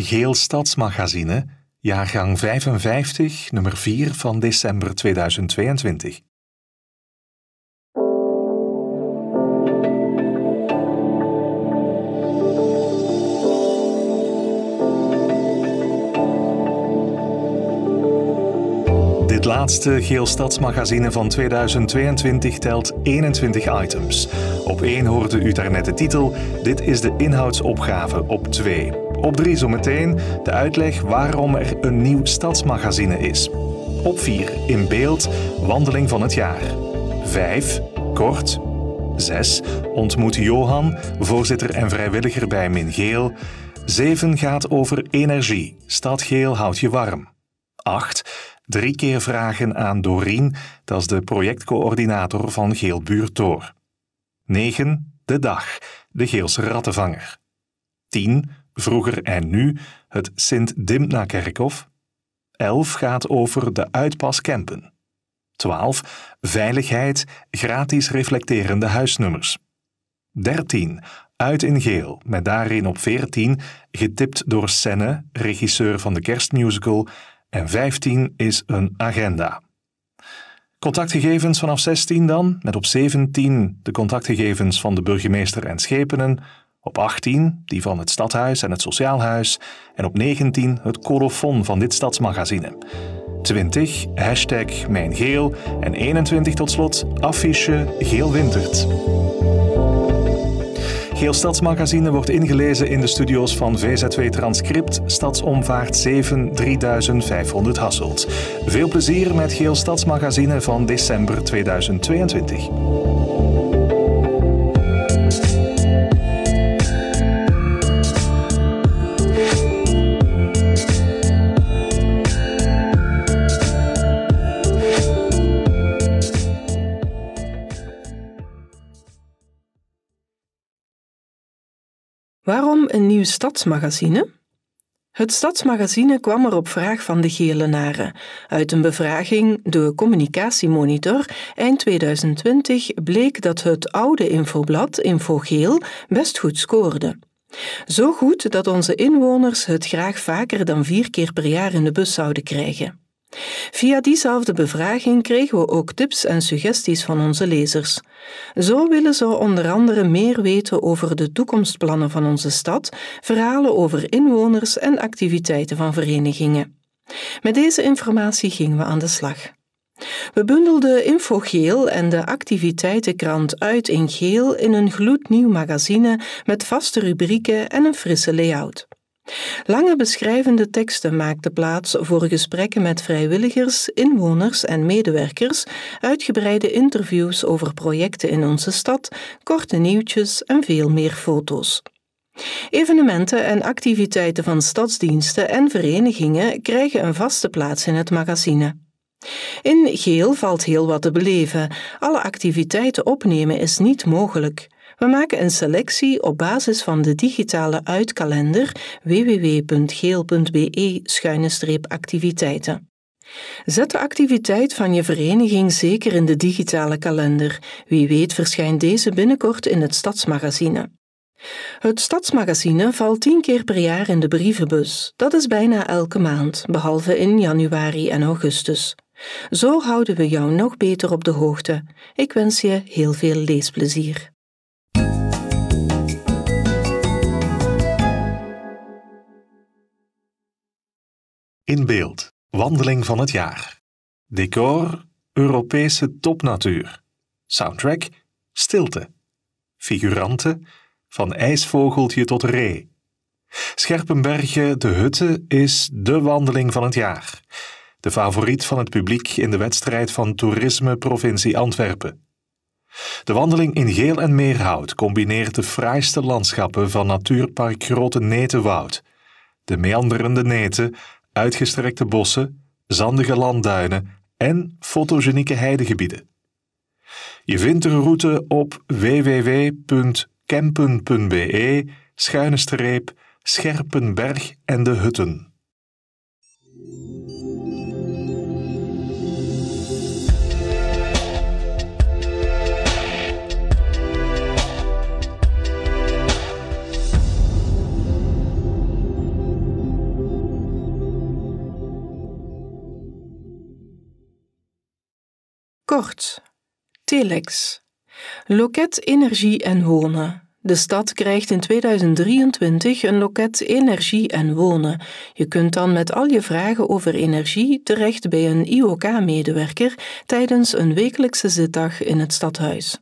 Geel Stadsmagazine, jaargang 55, nummer 4 van december 2022. Dit laatste Geel Stadsmagazine van 2022 telt 21 items. Op één hoorde u daarnet de titel, dit is de inhoudsopgave op 2. Op 3 zometeen de uitleg waarom er een nieuw stadsmagazine is. Op 4 in beeld wandeling van het jaar. 5 kort. 6 ontmoet Johan, voorzitter en vrijwilliger bij Mingeel. 7 gaat over energie. Stadgeel houdt je warm. 8 drie keer vragen aan Dorien, dat is de projectcoördinator van Geel Buurtoor. 9. De dag, de Geelse rattenvanger. 10 vroeger en nu, het Sint-Dimna-kerkhof. 11 gaat over de uitpas Kempen. 12. Veiligheid, gratis reflecterende huisnummers. 13. Uit in geel, met daarin op 14, getipt door Senne, regisseur van de kerstmusical, en 15 is een agenda. Contactgegevens vanaf 16 dan, met op 17 de contactgegevens van de burgemeester en schepenen, op 18 die van het Stadhuis en het Sociaal Huis en op 19 het colofon van dit stadsmagazine. 20 hashtag Mijn Geel en 21 tot slot affiche Geel Wintert. Geel Stadsmagazine wordt ingelezen in de studio's van VZW Transcript, Stadsomvaart 7 3500 Hasselt. Veel plezier met Geel Stadsmagazine van december 2022. een nieuw stadsmagazine. Het stadsmagazine kwam er op vraag van de Gelenaren. Uit een bevraging door Communicatiemonitor eind 2020 bleek dat het oude infoblad Infogeel best goed scoorde. Zo goed dat onze inwoners het graag vaker dan vier keer per jaar in de bus zouden krijgen. Via diezelfde bevraging kregen we ook tips en suggesties van onze lezers. Zo willen ze onder andere meer weten over de toekomstplannen van onze stad, verhalen over inwoners en activiteiten van verenigingen. Met deze informatie gingen we aan de slag. We bundelden Infogeel en de activiteitenkrant Uit in Geel in een gloednieuw magazine met vaste rubrieken en een frisse layout. Lange beschrijvende teksten maakten plaats voor gesprekken met vrijwilligers, inwoners en medewerkers, uitgebreide interviews over projecten in onze stad, korte nieuwtjes en veel meer foto's. Evenementen en activiteiten van stadsdiensten en verenigingen krijgen een vaste plaats in het magazine. In geel valt heel wat te beleven. Alle activiteiten opnemen is niet mogelijk. We maken een selectie op basis van de digitale uitkalender www.geel.be-activiteiten. Zet de activiteit van je vereniging zeker in de digitale kalender. Wie weet verschijnt deze binnenkort in het Stadsmagazine. Het Stadsmagazine valt tien keer per jaar in de brievenbus. Dat is bijna elke maand, behalve in januari en augustus. Zo houden we jou nog beter op de hoogte. Ik wens je heel veel leesplezier. In beeld, wandeling van het jaar. Decor, Europese topnatuur. Soundtrack, stilte. Figuranten, van ijsvogeltje tot ree. Scherpenbergen, de hutte, is de wandeling van het jaar. De favoriet van het publiek in de wedstrijd van Toerisme Provincie Antwerpen. De wandeling in Geel en Meerhout combineert de fraaiste landschappen van Natuurpark Grote Netenwoud, de meanderende Neten, uitgestrekte bossen, zandige landduinen en fotogenieke heidegebieden. Je vindt een route op www.kempen.be schuine streep Scherpenberg en de Hutten. Kort. Telex. Loket Energie en Wonen. De stad krijgt in 2023 een loket Energie en Wonen. Je kunt dan met al je vragen over energie terecht bij een IOK-medewerker tijdens een wekelijkse zitdag in het stadhuis.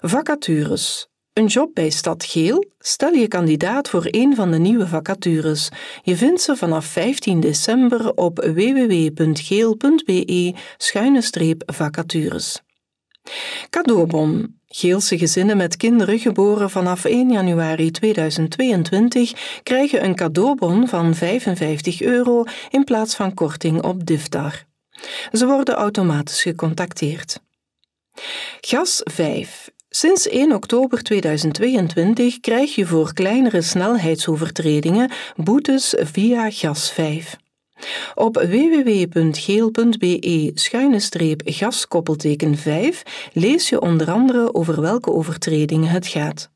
Vacatures. Een job bij Stad Geel? Stel je kandidaat voor een van de nieuwe vacatures. Je vindt ze vanaf 15 december op www.geel.be-vacatures. Cadeaubon. Geelse gezinnen met kinderen geboren vanaf 1 januari 2022 krijgen een cadeaubon van 55 euro in plaats van korting op Diftar. Ze worden automatisch gecontacteerd. Gas 5. Sinds 1 oktober 2022 krijg je voor kleinere snelheidsovertredingen boetes via GAS5. Op www.geel.be-gaskoppelteken 5 lees je onder andere over welke overtredingen het gaat.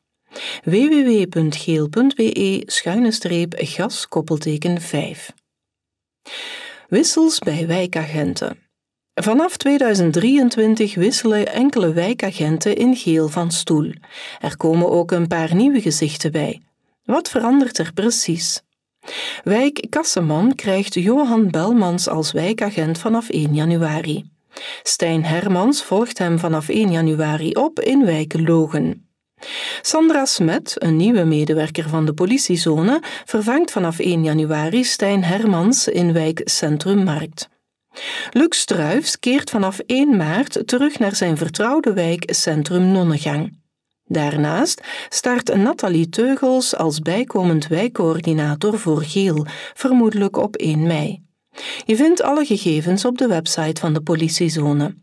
www.geel.be-gaskoppelteken 5 Wissels bij wijkagenten Vanaf 2023 wisselen enkele wijkagenten in geel van stoel. Er komen ook een paar nieuwe gezichten bij. Wat verandert er precies? Wijk Kasseman krijgt Johan Belmans als wijkagent vanaf 1 januari. Stijn Hermans volgt hem vanaf 1 januari op in wijk Logen. Sandra Smet, een nieuwe medewerker van de politiezone, vervangt vanaf 1 januari Stijn Hermans in wijk Centrummarkt. Lux Struijfs keert vanaf 1 maart terug naar zijn vertrouwde wijk Centrum Nonnegang. Daarnaast start Nathalie Teugels als bijkomend wijkcoördinator voor Geel, vermoedelijk op 1 mei. Je vindt alle gegevens op de website van de politiezone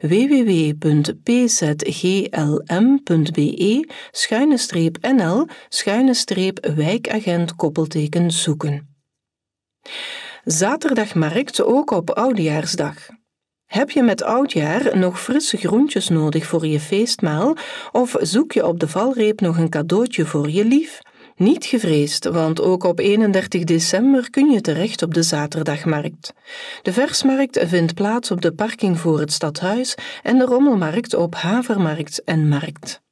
www.pzglm.be-nl-wijkagent koppelteken zoeken. Zaterdagmarkt ook op Oudjaarsdag. Heb je met oudjaar nog frisse groentjes nodig voor je feestmaal of zoek je op de valreep nog een cadeautje voor je lief? Niet gevreesd, want ook op 31 december kun je terecht op de zaterdagmarkt. De versmarkt vindt plaats op de parking voor het stadhuis en de rommelmarkt op havermarkt en markt. 20.506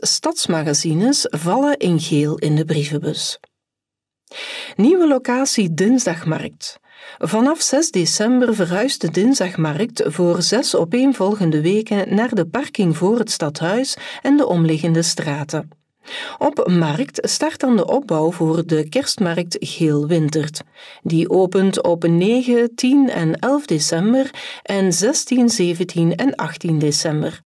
stadsmagazines vallen in geel in de brievenbus. Nieuwe locatie Dinsdagmarkt. Vanaf 6 december verhuist de Dinsdagmarkt voor zes opeenvolgende weken naar de parking voor het stadhuis en de omliggende straten. Op Markt start dan de opbouw voor de kerstmarkt Geel Wintert. Die opent op 9, 10 en 11 december en 16, 17 en 18 december.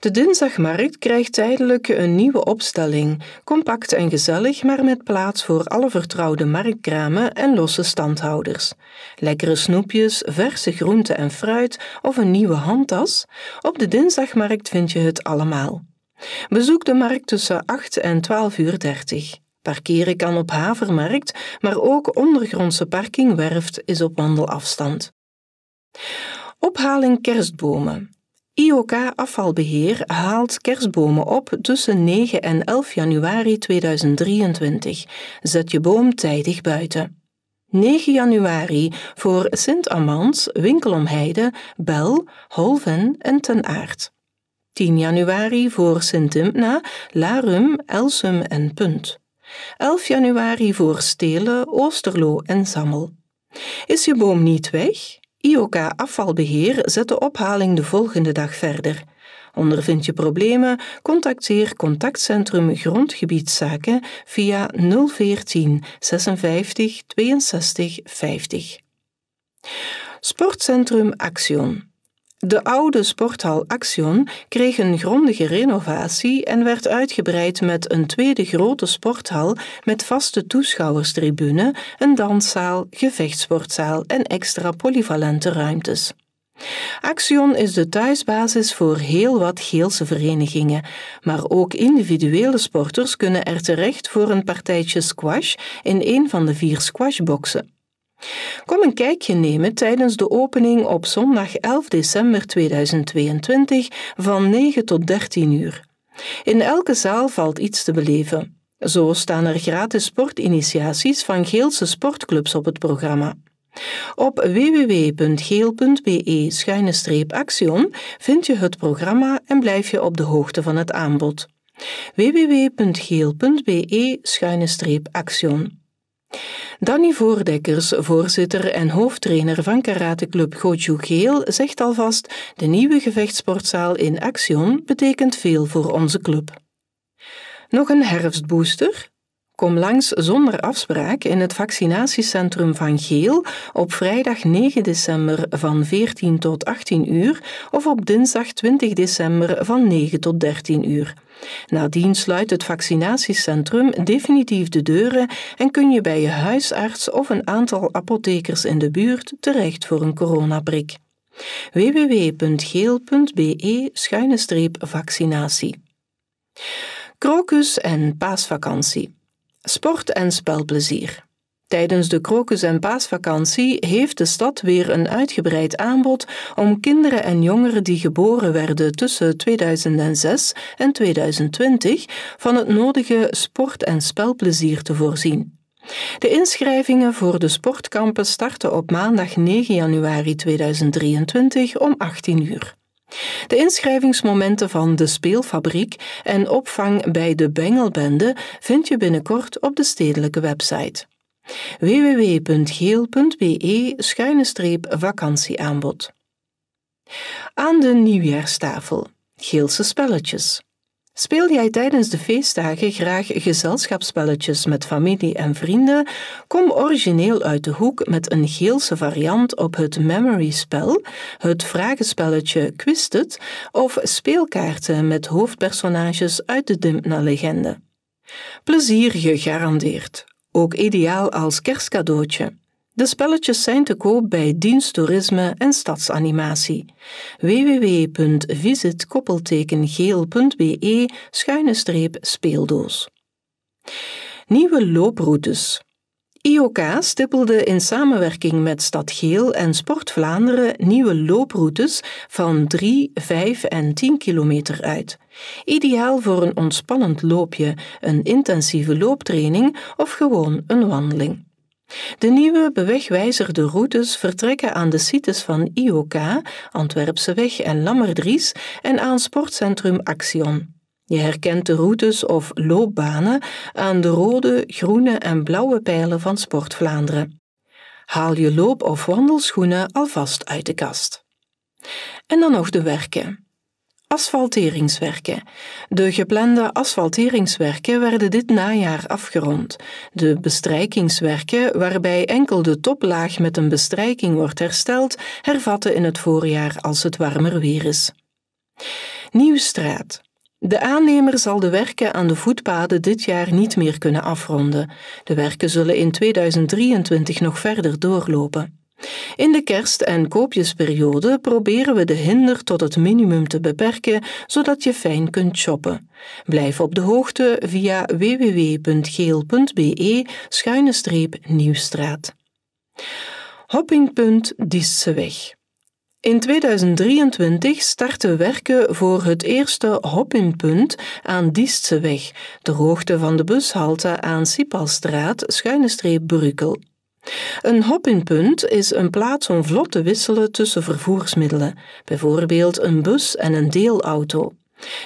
De dinsdagmarkt krijgt tijdelijk een nieuwe opstelling, compact en gezellig, maar met plaats voor alle vertrouwde marktkramen en losse standhouders. Lekkere snoepjes, verse groenten en fruit of een nieuwe handtas? Op de dinsdagmarkt vind je het allemaal. Bezoek de markt tussen 8 en 12 uur 30. Parkeren kan op Havermarkt, maar ook ondergrondse parking Werft is op wandelafstand. Ophaling kerstbomen. IOK Afvalbeheer haalt kerstbomen op tussen 9 en 11 januari 2023. Zet je boom tijdig buiten. 9 januari voor Sint-Amans, Winkelomheide, Bel, Holven en Ten Aard. 10 januari voor sint Dimpna, Larum, Elsum en Punt. 11 januari voor Stelen, Oosterlo en Zammel. Is je boom niet weg? IOK Afvalbeheer zet de ophaling de volgende dag verder. Ondervind je problemen? Contacteer Contactcentrum Grondgebiedszaken via 014 56 62 50. Sportcentrum Action. De oude sporthal Axion kreeg een grondige renovatie en werd uitgebreid met een tweede grote sporthal met vaste toeschouwerstribune, een danszaal, gevechtsportzaal en extra polyvalente ruimtes. Axion is de thuisbasis voor heel wat Geelse verenigingen, maar ook individuele sporters kunnen er terecht voor een partijtje squash in een van de vier squashboxen. Kom een kijkje nemen tijdens de opening op zondag 11 december 2022 van 9 tot 13 uur. In elke zaal valt iets te beleven. Zo staan er gratis sportinitiaties van Geelse sportclubs op het programma. Op www.geel.be-action vind je het programma en blijf je op de hoogte van het aanbod. www.geel.be-action Danny Voordekkers, voorzitter en hoofdtrainer van karateclub Goju Geel, zegt alvast: de nieuwe gevechtsportzaal in Action betekent veel voor onze club. Nog een herfstbooster? Kom langs zonder afspraak in het vaccinatiecentrum van Geel op vrijdag 9 december van 14 tot 18 uur of op dinsdag 20 december van 9 tot 13 uur. Nadien sluit het vaccinatiecentrum definitief de deuren en kun je bij je huisarts of een aantal apothekers in de buurt terecht voor een coronaprik. www.geel.be-vaccinatie Krokus en paasvakantie. Sport en spelplezier. Tijdens de krokus- en paasvakantie heeft de stad weer een uitgebreid aanbod om kinderen en jongeren die geboren werden tussen 2006 en 2020 van het nodige sport- en spelplezier te voorzien. De inschrijvingen voor de sportkampen starten op maandag 9 januari 2023 om 18 uur. De inschrijvingsmomenten van de Speelfabriek en opvang bij de Bengelbende vind je binnenkort op de stedelijke website www.geel.be-vakantieaanbod. Aan de nieuwjaarstafel Geelse spelletjes. Speel jij tijdens de feestdagen graag gezelschapsspelletjes met familie en vrienden? Kom origineel uit de hoek met een Geelse variant op het memory-spel, het vragenspelletje Quistet of speelkaarten met hoofdpersonages uit de Dimpna-legende. Plezier gegarandeerd, ook ideaal als kerstcadeautje. De spelletjes zijn te koop bij Dienst Toerisme en Stadsanimatie. www.visitkoppeltekengeel.be-speeldoos Nieuwe looproutes IOK stippelde in samenwerking met Stad Geel en Sport Vlaanderen nieuwe looproutes van 3, 5 en 10 kilometer uit. Ideaal voor een ontspannend loopje, een intensieve looptraining of gewoon een wandeling. De nieuwe bewegwijzerde routes vertrekken aan de sites van IOK, Antwerpse Weg en Lammerdries en aan sportcentrum Axion. Je herkent de routes of loopbanen aan de rode, groene en blauwe pijlen van Sport Vlaanderen. Haal je loop- of wandelschoenen alvast uit de kast. En dan nog de werken. Asfalteringswerken. De geplande asfalteringswerken werden dit najaar afgerond. De bestrijkingswerken, waarbij enkel de toplaag met een bestrijking wordt hersteld, hervatten in het voorjaar als het warmer weer is. Nieuwstraat. De aannemer zal de werken aan de voetpaden dit jaar niet meer kunnen afronden. De werken zullen in 2023 nog verder doorlopen. In de kerst- en koopjesperiode proberen we de hinder tot het minimum te beperken, zodat je fijn kunt shoppen. Blijf op de hoogte via www.geel.be-nieuwstraat. Hoppingpunt Diesseweg. In 2023 starten werken voor het eerste hoppingpunt aan Diestseweg, de hoogte van de bushalte aan Sipalstraat, schuine streep Brukel. Een hoppinpunt is een plaats om vlot te wisselen tussen vervoersmiddelen, bijvoorbeeld een bus en een deelauto.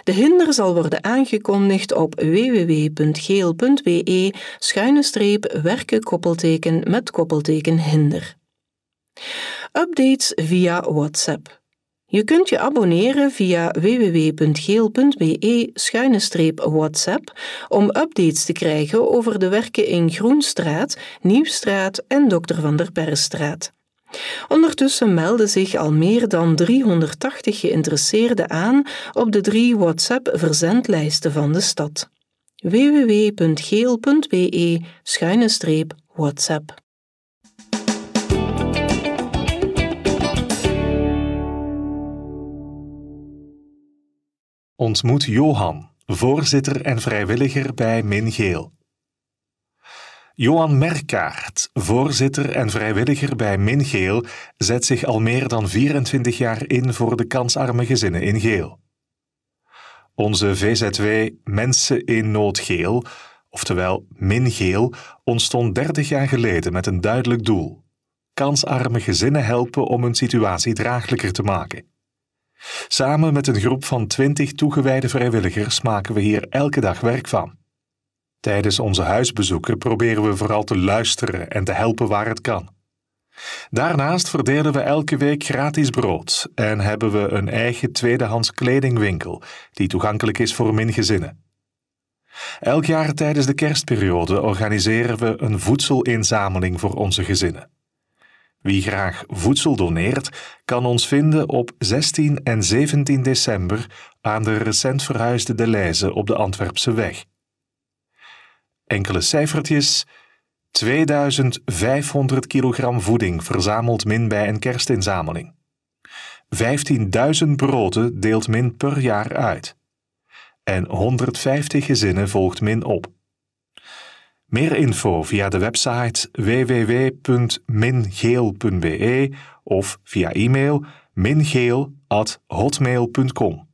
De hinder zal worden aangekondigd op www.geel.be schuine streep werken koppelteken met koppelteken hinder. Updates via WhatsApp. Je kunt je abonneren via www.geel.be-whatsapp om updates te krijgen over de werken in Groenstraat, Nieuwstraat en Dr. van der Perrestraat. Ondertussen melden zich al meer dan 380 geïnteresseerden aan op de drie WhatsApp-verzendlijsten van de stad. www.geel.be-whatsapp ontmoet Johan, voorzitter en vrijwilliger bij Mingeel. Johan Merkaert, voorzitter en vrijwilliger bij Mingeel, zet zich al meer dan 24 jaar in voor de kansarme gezinnen in Geel. Onze VZW Mensen in Nood Geel, oftewel Mingeel, ontstond 30 jaar geleden met een duidelijk doel: kansarme gezinnen helpen om hun situatie draaglijker te maken. Samen met een groep van twintig toegewijde vrijwilligers maken we hier elke dag werk van. Tijdens onze huisbezoeken proberen we vooral te luisteren en te helpen waar het kan. Daarnaast verdelen we elke week gratis brood en hebben we een eigen tweedehands kledingwinkel die toegankelijk is voor mingezinnen. Elk jaar tijdens de kerstperiode organiseren we een voedselinzameling voor onze gezinnen. Wie graag voedsel doneert, kan ons vinden op 16 en 17 december aan de recent verhuisde Deleuze op de Antwerpse weg. Enkele cijfertjes. 2500 kilogram voeding verzamelt Min bij een kerstinzameling. 15.000 broden deelt Min per jaar uit. En 150 gezinnen volgt Min op. Meer info via de website www.mingeel.be of via e-mail mingeel.hotmail.com.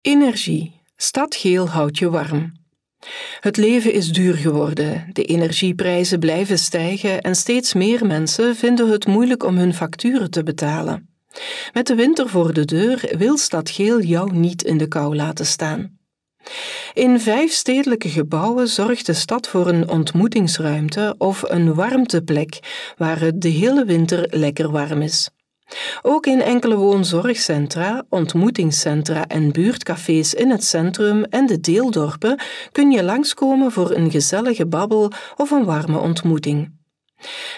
Energie. Stad Geel houdt je warm. Het leven is duur geworden, de energieprijzen blijven stijgen en steeds meer mensen vinden het moeilijk om hun facturen te betalen. Met de winter voor de deur wil geel jou niet in de kou laten staan. In vijf stedelijke gebouwen zorgt de stad voor een ontmoetingsruimte of een warmteplek waar het de hele winter lekker warm is. Ook in enkele woonzorgcentra, ontmoetingscentra en buurtcafés in het centrum en de deeldorpen kun je langskomen voor een gezellige babbel of een warme ontmoeting.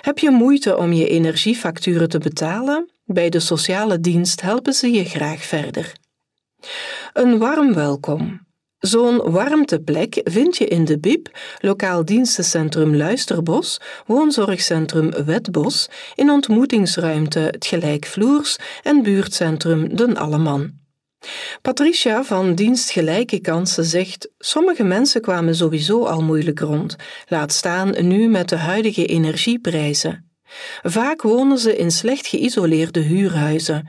Heb je moeite om je energiefacturen te betalen? Bij de sociale dienst helpen ze je graag verder. Een warm welkom, Zo'n warmteplek vind je in de Bip, lokaal dienstencentrum Luisterbos, woonzorgcentrum Wetbos, in ontmoetingsruimte Het Gelijkvloers en buurtcentrum Den Alleman. Patricia van Dienst Gelijke Kansen zegt: Sommige mensen kwamen sowieso al moeilijk rond, laat staan nu met de huidige energieprijzen. Vaak wonen ze in slecht geïsoleerde huurhuizen.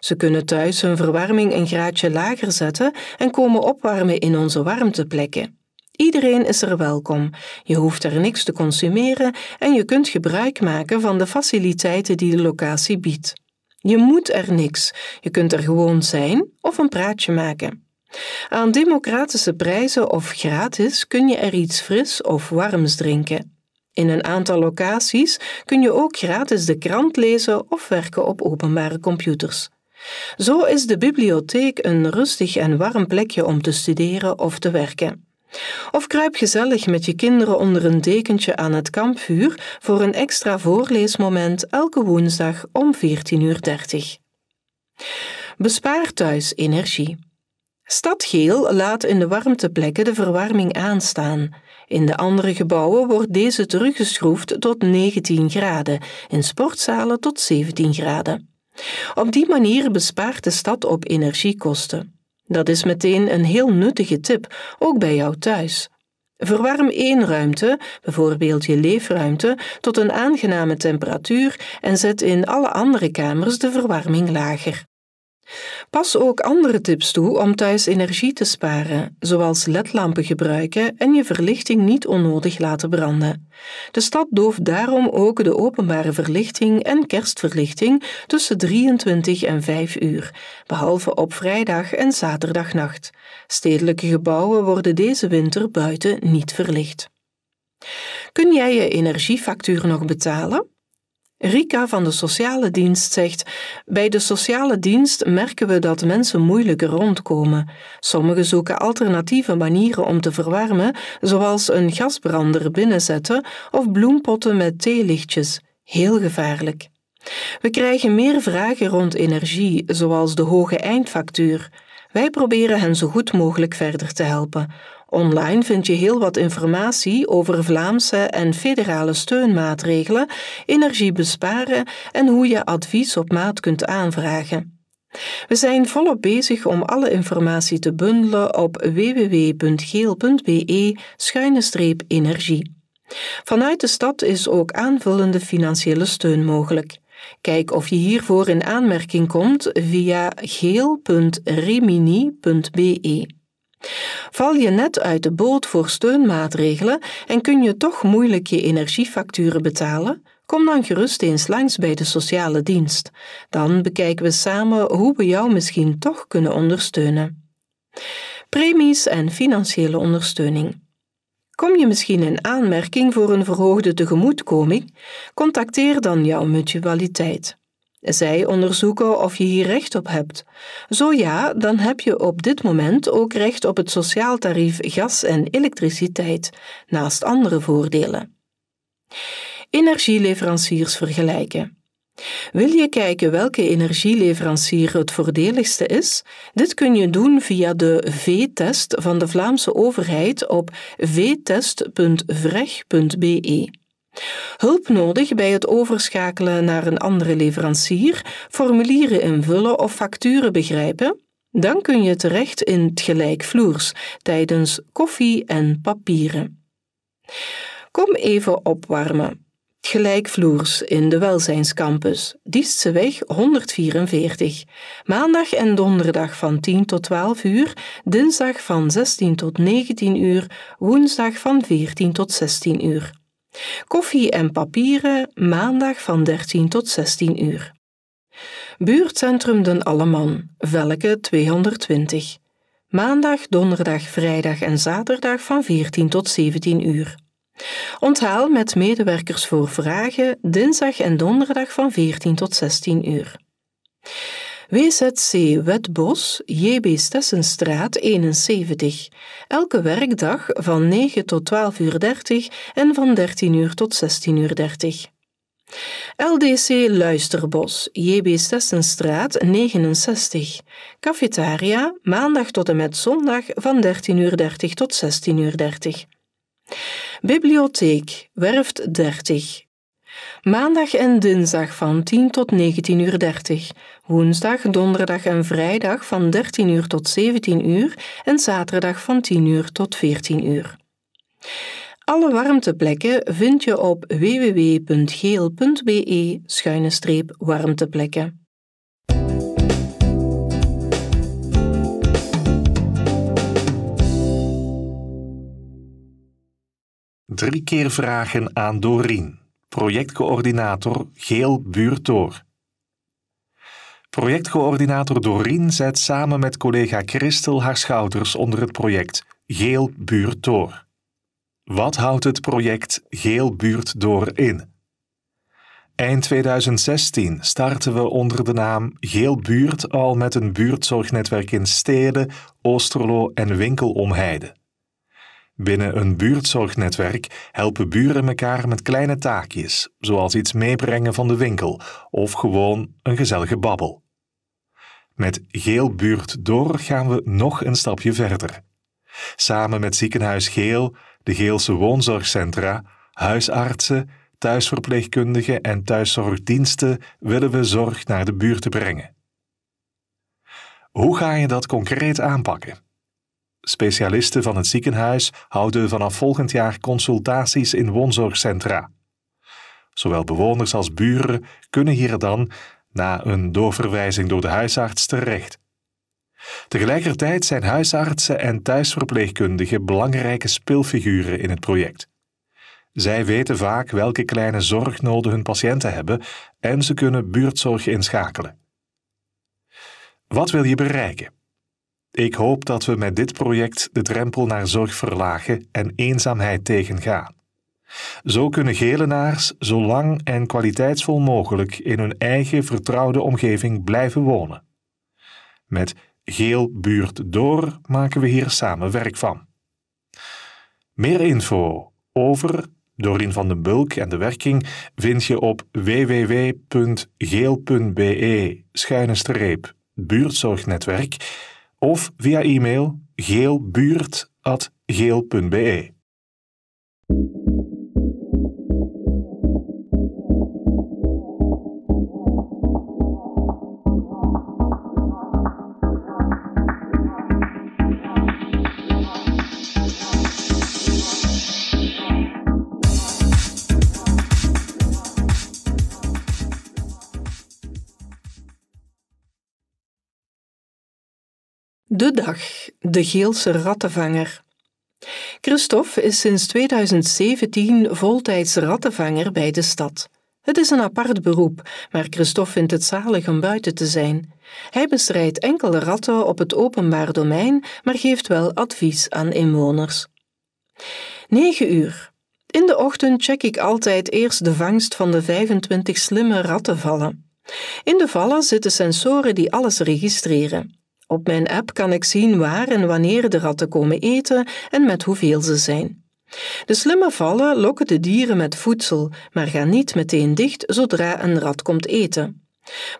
Ze kunnen thuis hun verwarming een graadje lager zetten en komen opwarmen in onze warmteplekken. Iedereen is er welkom. Je hoeft er niks te consumeren en je kunt gebruik maken van de faciliteiten die de locatie biedt. Je moet er niks. Je kunt er gewoon zijn of een praatje maken. Aan democratische prijzen of gratis kun je er iets fris of warms drinken. In een aantal locaties kun je ook gratis de krant lezen of werken op openbare computers. Zo is de bibliotheek een rustig en warm plekje om te studeren of te werken. Of kruip gezellig met je kinderen onder een dekentje aan het kampvuur voor een extra voorleesmoment elke woensdag om 14.30 uur. Bespaar thuis energie. Stadgeel laat in de warmteplekken de verwarming aanstaan. In de andere gebouwen wordt deze teruggeschroefd tot 19 graden, in sportzalen tot 17 graden. Op die manier bespaart de stad op energiekosten. Dat is meteen een heel nuttige tip, ook bij jou thuis. Verwarm één ruimte, bijvoorbeeld je leefruimte, tot een aangename temperatuur en zet in alle andere kamers de verwarming lager. Pas ook andere tips toe om thuis energie te sparen, zoals ledlampen gebruiken en je verlichting niet onnodig laten branden. De stad dooft daarom ook de openbare verlichting en kerstverlichting tussen 23 en 5 uur, behalve op vrijdag en zaterdagnacht. Stedelijke gebouwen worden deze winter buiten niet verlicht. Kun jij je energiefactuur nog betalen? Rika van de sociale dienst zegt: Bij de sociale dienst merken we dat mensen moeilijker rondkomen. Sommigen zoeken alternatieve manieren om te verwarmen, zoals een gasbrander binnenzetten of bloempotten met theelichtjes. Heel gevaarlijk. We krijgen meer vragen rond energie, zoals de hoge eindfactuur. Wij proberen hen zo goed mogelijk verder te helpen. Online vind je heel wat informatie over Vlaamse en federale steunmaatregelen, energie besparen en hoe je advies op maat kunt aanvragen. We zijn volop bezig om alle informatie te bundelen op www.geel.be-energie. Vanuit de stad is ook aanvullende financiële steun mogelijk. Kijk of je hiervoor in aanmerking komt via geel.remini.be. Val je net uit de boot voor steunmaatregelen en kun je toch moeilijk je energiefacturen betalen? Kom dan gerust eens langs bij de sociale dienst. Dan bekijken we samen hoe we jou misschien toch kunnen ondersteunen. Premies en financiële ondersteuning. Kom je misschien in aanmerking voor een verhoogde tegemoetkoming? Contacteer dan jouw mutualiteit. Zij onderzoeken of je hier recht op hebt. Zo ja, dan heb je op dit moment ook recht op het sociaal tarief gas en elektriciteit, naast andere voordelen. Energieleveranciers vergelijken. Wil je kijken welke energieleverancier het voordeligste is? Dit kun je doen via de V-test van de Vlaamse overheid op vtest.vreg.be. Hulp nodig bij het overschakelen naar een andere leverancier, formulieren invullen of facturen begrijpen? Dan kun je terecht in het gelijkvloers tijdens koffie en papieren. Kom even opwarmen. Gelijkvloers in de Welzijnscampus, Diestseweg 144. Maandag en donderdag van 10 tot 12 uur, dinsdag van 16 tot 19 uur, woensdag van 14 tot 16 uur. Koffie en papieren maandag van 13 tot 16 uur. Buurtcentrum Den Alleman, Velke 220. Maandag, donderdag, vrijdag en zaterdag van 14 tot 17 uur. Onthaal met medewerkers voor vragen dinsdag en donderdag van 14 tot 16 uur. WZC Wetbos, JB Stessenstraat 71. Elke werkdag van 9 tot 12 uur 30 en van 13 uur tot 16 uur 30. LDC Luisterbos, JB Stessenstraat 69. Cafetaria, maandag tot en met zondag van 13.30 uur 30 tot 16.30 uur 30. Bibliotheek, Werft 30. Maandag en dinsdag van 10 tot 19.30 uur 30 woensdag, donderdag en vrijdag van 13 uur tot 17 uur en zaterdag van 10 uur tot 14 uur. Alle warmteplekken vind je op www.geel.be-warmteplekken. Drie keer vragen aan Dorien, projectcoördinator Geel Buurtoor. Projectcoördinator Dorien zet samen met collega Christel haar schouders onder het project Geel Buurt Door. Wat houdt het project Geel Buurt Door in? Eind 2016 starten we onder de naam Geel Buurt al met een buurtzorgnetwerk in Steden, Oosterlo en Winkelomheide. Binnen een buurtzorgnetwerk helpen buren elkaar met kleine taakjes, zoals iets meebrengen van de winkel of gewoon een gezellige babbel. Met Geel Buurt Door gaan we nog een stapje verder. Samen met Ziekenhuis Geel, de Geelse woonzorgcentra, huisartsen, thuisverpleegkundigen en thuiszorgdiensten willen we zorg naar de buurt brengen. Hoe ga je dat concreet aanpakken? Specialisten van het ziekenhuis houden vanaf volgend jaar consultaties in woonzorgcentra. Zowel bewoners als buren kunnen hier dan na een doorverwijzing door de huisarts terecht. Tegelijkertijd zijn huisartsen en thuisverpleegkundigen belangrijke speelfiguren in het project. Zij weten vaak welke kleine zorgnoden hun patiënten hebben en ze kunnen buurtzorg inschakelen. Wat wil je bereiken? Ik hoop dat we met dit project de drempel naar zorg verlagen en eenzaamheid tegengaan. Zo kunnen gelenaars zo lang en kwaliteitsvol mogelijk in hun eigen vertrouwde omgeving blijven wonen. Met Geel Buurt Door maken we hier samen werk van. Meer info over Dorien van den Bulk en de werking vind je op www.geel.be buurtzorgnetwerk of via e-mail geelbuurt.geel.be. De dag, de Geelse rattenvanger. Christophe is sinds 2017 voltijds rattenvanger bij de stad. Het is een apart beroep, maar Christophe vindt het zalig om buiten te zijn. Hij bestrijdt enkele ratten op het openbaar domein, maar geeft wel advies aan inwoners. 9 uur. In de ochtend check ik altijd eerst de vangst van de 25 slimme rattenvallen. In de vallen zitten sensoren die alles registreren. Op mijn app kan ik zien waar en wanneer de ratten komen eten en met hoeveel ze zijn. De slimme vallen lokken de dieren met voedsel, maar gaan niet meteen dicht zodra een rat komt eten.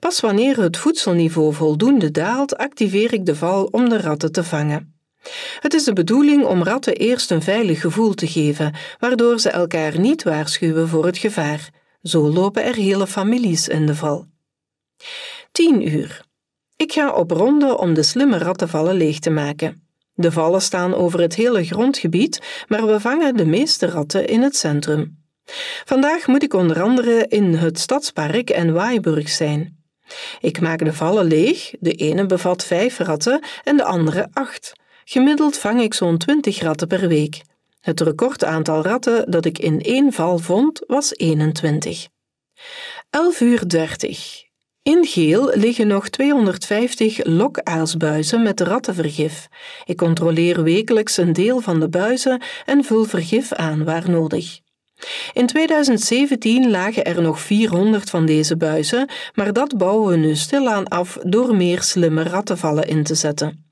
Pas wanneer het voedselniveau voldoende daalt, activeer ik de val om de ratten te vangen. Het is de bedoeling om ratten eerst een veilig gevoel te geven, waardoor ze elkaar niet waarschuwen voor het gevaar. Zo lopen er hele families in de val. 10 uur. Ik ga op ronde om de slimme rattenvallen leeg te maken. De vallen staan over het hele grondgebied, maar we vangen de meeste ratten in het centrum. Vandaag moet ik onder andere in het stadspark en Waaiburg zijn. Ik maak de vallen leeg, de ene bevat vijf ratten en de andere acht. Gemiddeld vang ik zo'n twintig ratten per week. Het recordaantal ratten dat ik in één val vond was 21. 11 uur 30. In Geel liggen nog 250 lokaalsbuizen met rattenvergif. Ik controleer wekelijks een deel van de buizen en vul vergif aan waar nodig. In 2017 lagen er nog 400 van deze buizen, maar dat bouwen we nu stilaan af door meer slimme rattenvallen in te zetten.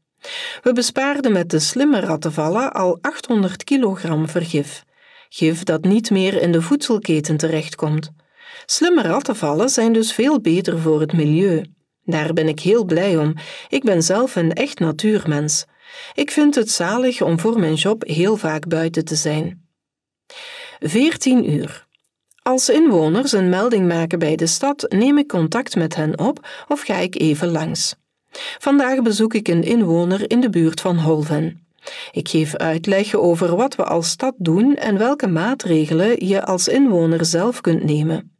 We bespaarden met de slimme rattenvallen al 800 kilogram vergif. Gif dat niet meer in de voedselketen terechtkomt. Slimme rattenvallen zijn dus veel beter voor het milieu. Daar ben ik heel blij om. Ik ben zelf een echt natuurmens. Ik vind het zalig om voor mijn job heel vaak buiten te zijn. 14 uur. Als inwoners een melding maken bij de stad, neem ik contact met hen op of ga ik even langs. Vandaag bezoek ik een inwoner in de buurt van Holven. Ik geef uitleg over wat we als stad doen en welke maatregelen je als inwoner zelf kunt nemen.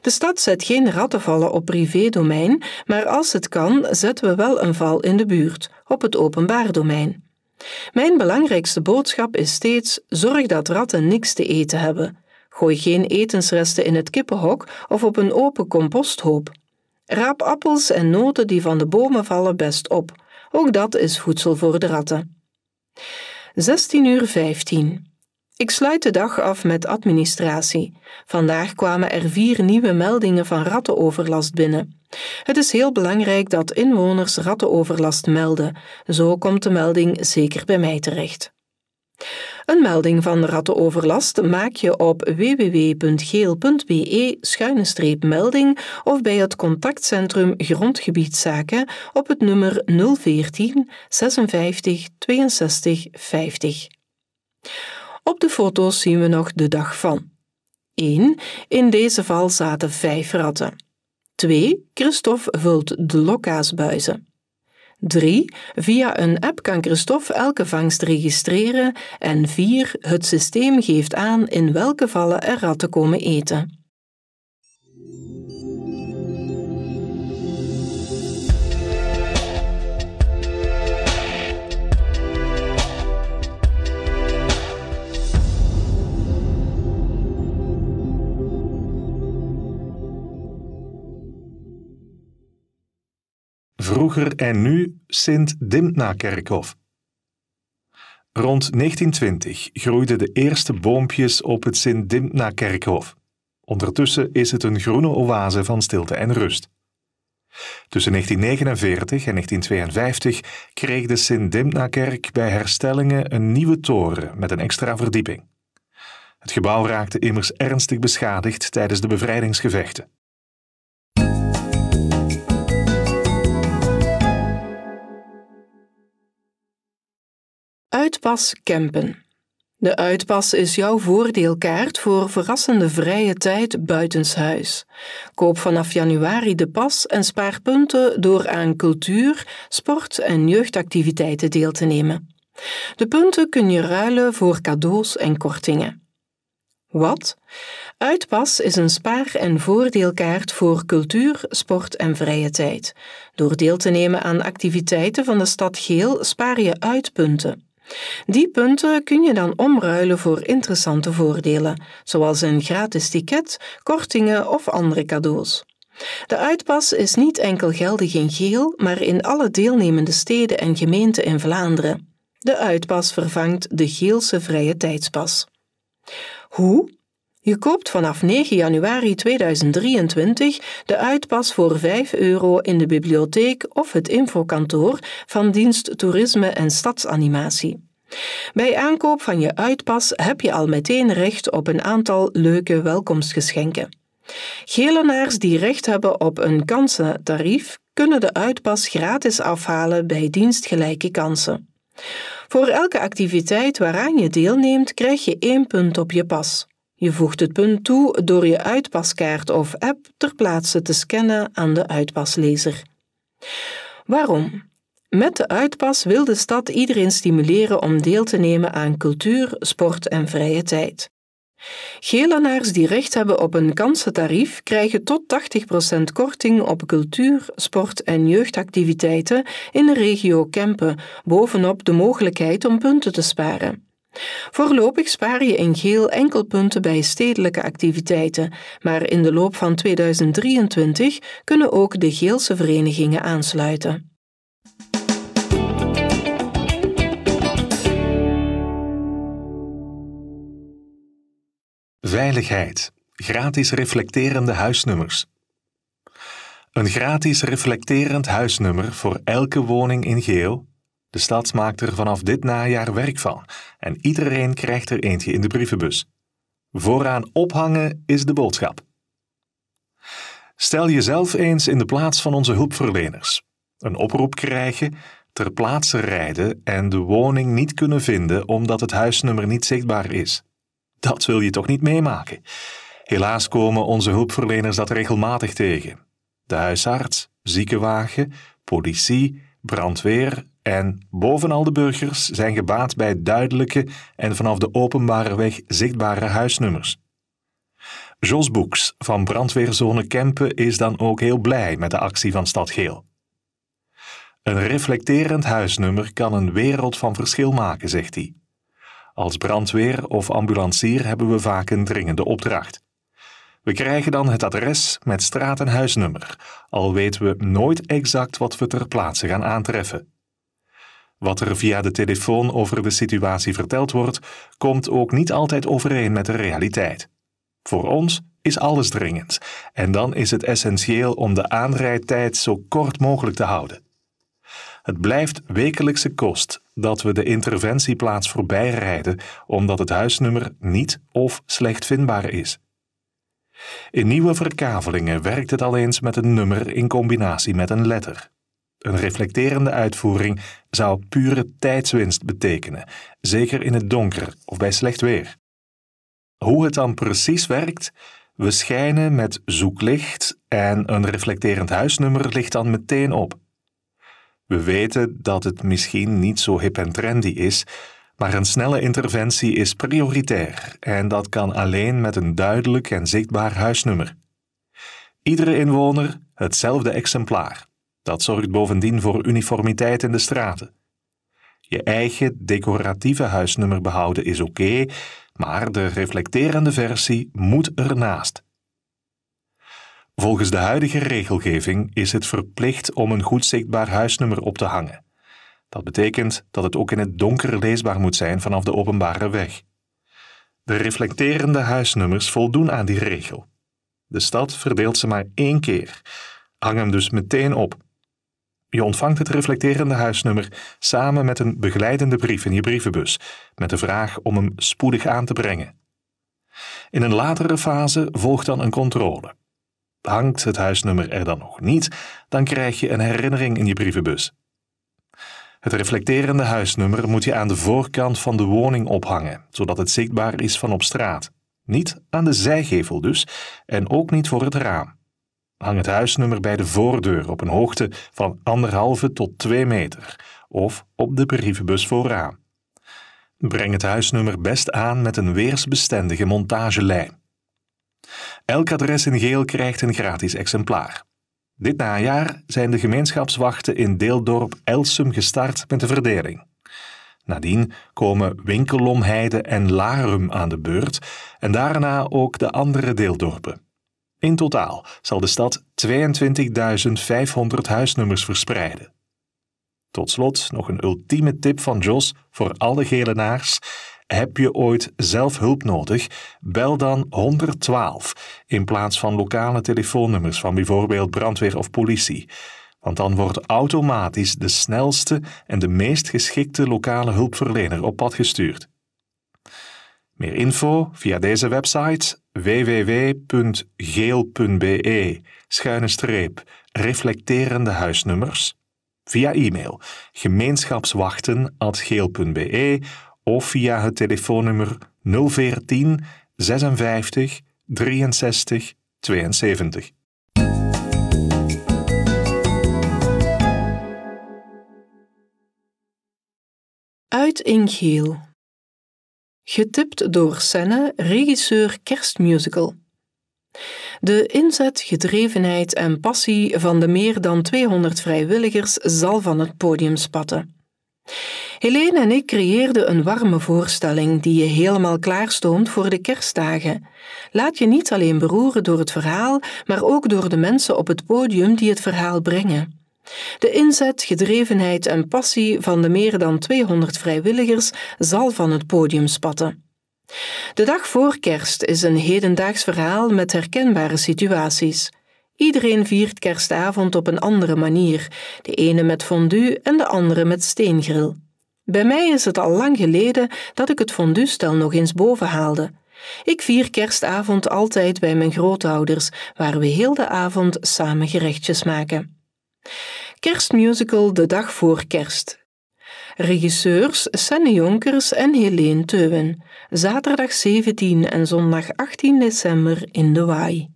De stad zet geen rattenvallen op privédomein, maar als het kan, zetten we wel een val in de buurt, op het openbaar domein. Mijn belangrijkste boodschap is steeds: zorg dat ratten niks te eten hebben. Gooi geen etensresten in het kippenhok of op een open composthoop. Raap appels en noten die van de bomen vallen best op. Ook dat is voedsel voor de ratten. 16 uur 15. Ik sluit de dag af met administratie. Vandaag kwamen er vier nieuwe meldingen van rattenoverlast binnen. Het is heel belangrijk dat inwoners rattenoverlast melden. Zo komt de melding zeker bij mij terecht. Een melding van rattenoverlast maak je op www.geel.be-melding of bij het contactcentrum Grondgebiedszaken op het nummer 014 56 62 50. Op de foto's zien we nog de dag van. 1. In deze val zaten 5 ratten. 2. Christophe vult de lokkaasbuizen. 3. Via een app kan Christophe elke vangst registreren. En 4. Het systeem geeft aan in welke vallen er ratten komen eten. vroeger en nu Sint Dimna-kerkhof. Rond 1920 groeiden de eerste boompjes op het Sint Dimna-kerkhof. Ondertussen is het een groene oase van stilte en rust. Tussen 1949 en 1952 kreeg de Sint Dimna-kerk bij herstellingen een nieuwe toren met een extra verdieping. Het gebouw raakte immers ernstig beschadigd tijdens de bevrijdingsgevechten. Uitpas campen. De uitpas is jouw voordeelkaart voor verrassende vrije tijd buitenshuis. Koop vanaf januari de pas en spaar punten door aan cultuur, sport en jeugdactiviteiten deel te nemen. De punten kun je ruilen voor cadeaus en kortingen. Wat? Uitpas is een spaar- en voordeelkaart voor cultuur, sport en vrije tijd. Door deel te nemen aan activiteiten van de stad Geel spaar je uitpunten. Die punten kun je dan omruilen voor interessante voordelen, zoals een gratis ticket, kortingen of andere cadeaus. De uitpas is niet enkel geldig in geel, maar in alle deelnemende steden en gemeenten in Vlaanderen. De uitpas vervangt de Geelse vrije tijdspas. Hoe? Je koopt vanaf 9 januari 2023 de uitpas voor 5 euro in de bibliotheek of het infokantoor van dienst Toerisme en Stadsanimatie. Bij aankoop van je uitpas heb je al meteen recht op een aantal leuke welkomstgeschenken. Gelenaars die recht hebben op een kansentarief kunnen de uitpas gratis afhalen bij dienstgelijke kansen. Voor elke activiteit waaraan je deelneemt krijg je 1 punt op je pas. Je voegt het punt toe door je uitpaskaart of app ter plaatse te scannen aan de uitpaslezer. Waarom? Met de uitpas wil de stad iedereen stimuleren om deel te nemen aan cultuur, sport en vrije tijd. Gelenaars die recht hebben op een kansentarief krijgen tot 80% korting op cultuur, sport en jeugdactiviteiten in de regio Kempen, bovenop de mogelijkheid om punten te sparen. Voorlopig spaar je in geel enkel punten bij stedelijke activiteiten, maar in de loop van 2023 kunnen ook de geelse verenigingen aansluiten. Veiligheid. Gratis reflecterende huisnummers. Een gratis reflecterend huisnummer voor elke woning in geel de stad maakt er vanaf dit najaar werk van en iedereen krijgt er eentje in de brievenbus. Vooraan ophangen is de boodschap. Stel jezelf eens in de plaats van onze hulpverleners. Een oproep krijgen, ter plaatse rijden en de woning niet kunnen vinden omdat het huisnummer niet zichtbaar is. Dat wil je toch niet meemaken? Helaas komen onze hulpverleners dat regelmatig tegen. De huisarts, ziekenwagen, politie, brandweer, en bovenal de burgers zijn gebaat bij duidelijke en vanaf de openbare weg zichtbare huisnummers. Jos Boeks van brandweerzone Kempen is dan ook heel blij met de actie van Stad Geel. Een reflecterend huisnummer kan een wereld van verschil maken, zegt hij. Als brandweer of ambulancier hebben we vaak een dringende opdracht. We krijgen dan het adres met straat en huisnummer, al weten we nooit exact wat we ter plaatse gaan aantreffen. Wat er via de telefoon over de situatie verteld wordt, komt ook niet altijd overeen met de realiteit. Voor ons is alles dringend en dan is het essentieel om de aanrijdtijd zo kort mogelijk te houden. Het blijft wekelijkse kost dat we de interventieplaats voorbij rijden omdat het huisnummer niet of slecht vindbaar is. In nieuwe verkavelingen werkt het al eens met een nummer in combinatie met een letter. Een reflecterende uitvoering zou pure tijdswinst betekenen, zeker in het donker of bij slecht weer. Hoe het dan precies werkt? We schijnen met zoeklicht en een reflecterend huisnummer ligt dan meteen op. We weten dat het misschien niet zo hip en trendy is, maar een snelle interventie is prioritair en dat kan alleen met een duidelijk en zichtbaar huisnummer. Iedere inwoner hetzelfde exemplaar. Dat zorgt bovendien voor uniformiteit in de straten. Je eigen decoratieve huisnummer behouden is oké, maar de reflecterende versie moet ernaast. Volgens de huidige regelgeving is het verplicht om een goed zichtbaar huisnummer op te hangen. Dat betekent dat het ook in het donker leesbaar moet zijn vanaf de openbare weg. De reflecterende huisnummers voldoen aan die regel. De stad verdeelt ze maar één keer. Hang hem dus meteen op. Je ontvangt het reflecterende huisnummer samen met een begeleidende brief in je brievenbus, met de vraag om hem spoedig aan te brengen. In een latere fase volgt dan een controle. Hangt het huisnummer er dan nog niet, dan krijg je een herinnering in je brievenbus. Het reflecterende huisnummer moet je aan de voorkant van de woning ophangen, zodat het zichtbaar is van op straat. Niet aan de zijgevel dus, en ook niet voor het raam. Hang het huisnummer bij de voordeur op een hoogte van anderhalve tot twee meter of op de brievenbus vooraan. Breng het huisnummer best aan met een weersbestendige montagelijn. Elk adres in geel krijgt een gratis exemplaar. Dit najaar zijn de gemeenschapswachten in deeldorp Elsum gestart met de verdeling. Nadien komen winkelomheide en Larum aan de beurt en daarna ook de andere deeldorpen. In totaal zal de stad 22.500 huisnummers verspreiden. Tot slot nog een ultieme tip van Jos voor alle gelenaars. Heb je ooit zelf hulp nodig? Bel dan 112 in plaats van lokale telefoonnummers van bijvoorbeeld brandweer of politie. Want dan wordt automatisch de snelste en de meest geschikte lokale hulpverlener op pad gestuurd. Meer info via deze website www.geel.be schuine streep reflecterende huisnummers via e-mail gemeenschapswachten@geel.be of via het telefoonnummer 014 56 63 72. Uit in Geel getipt door Senne, regisseur Kerstmusical. De inzet, gedrevenheid en passie van de meer dan 200 vrijwilligers zal van het podium spatten. Helene en ik creëerden een warme voorstelling die je helemaal klaarstoomt voor de kerstdagen. Laat je niet alleen beroeren door het verhaal, maar ook door de mensen op het podium die het verhaal brengen. De inzet, gedrevenheid en passie van de meer dan 200 vrijwilligers zal van het podium spatten. De dag voor kerst is een hedendaags verhaal met herkenbare situaties. Iedereen viert kerstavond op een andere manier, de ene met fondue en de andere met steengril. Bij mij is het al lang geleden dat ik het fonduestel nog eens boven haalde. Ik vier kerstavond altijd bij mijn grootouders, waar we heel de avond samen gerechtjes maken. Kerstmusical De Dag voor Kerst. Regisseurs Sanne Jonkers en Helene Teuwen. Zaterdag 17 en zondag 18 december in de Waai.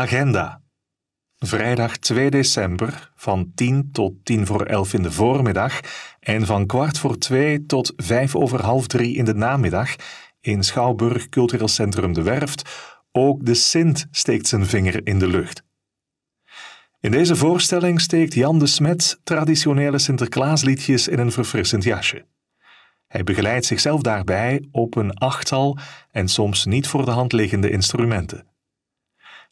Agenda. Vrijdag 2 december van 10 tot 10 voor 11 in de voormiddag en van kwart voor 2 tot 5 over half 3 in de namiddag in Schouwburg Cultureel Centrum De Werft. Ook de Sint steekt zijn vinger in de lucht. In deze voorstelling steekt Jan de Smet traditionele Sinterklaasliedjes in een verfrissend jasje. Hij begeleidt zichzelf daarbij op een achttal en soms niet voor de hand liggende instrumenten.